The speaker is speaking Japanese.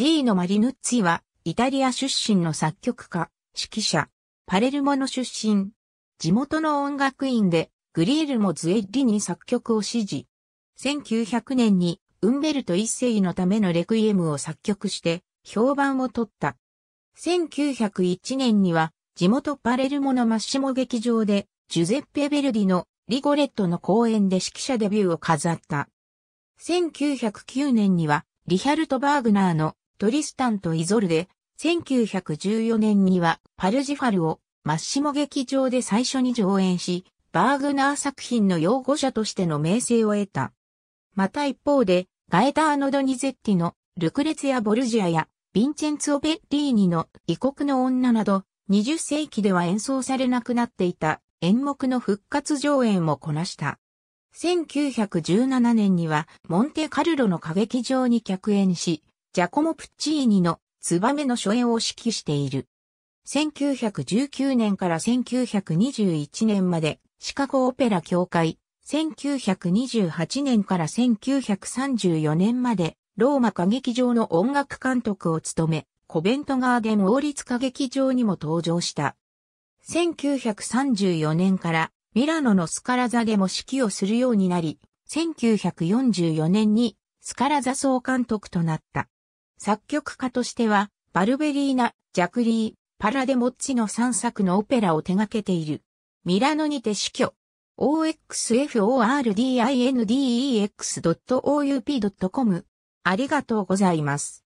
ジーノ・マリヌッツィは、イタリア出身の作曲家、指揮者、パレルモの出身。地元の音楽院で、グリールもズエッリに作曲を指示。1900年に、ウンベルト一世のためのレクイエムを作曲して、評判を取った。1901年には、地元パレルモのマッシモ劇場で、ジュゼッペ・ベルディのリゴレットの公演で指揮者デビューを飾った。1909年には、リヒャルト・バーグナーのトリスタンとイゾルで、1914年にはパルジファルをマッシモ劇場で最初に上演し、バーグナー作品の擁護者としての名声を得た。また一方で、ガエターノ・ドニゼッティのルクレツやボルジアやヴィンチェンツオ・ベッリーニの異国の女など、20世紀では演奏されなくなっていた演目の復活上演もこなした。1917年にはモンテカルロの歌劇場に客演し、ジャコモ・プッチーニのツバメの初演を指揮している。1919年から1921年までシカゴオペラ協会、1928年から1934年までローマ歌劇場の音楽監督を務め、コベントガーデン王立歌劇場にも登場した。1934年からミラノのスカラ座でも指揮をするようになり、1944年にスカラ座総監督となった。作曲家としては、バルベリーナ、ジャクリー、パラデモッチの3作のオペラを手掛けている。ミラノにて死去。oxfordindex.oup.com ありがとうございます。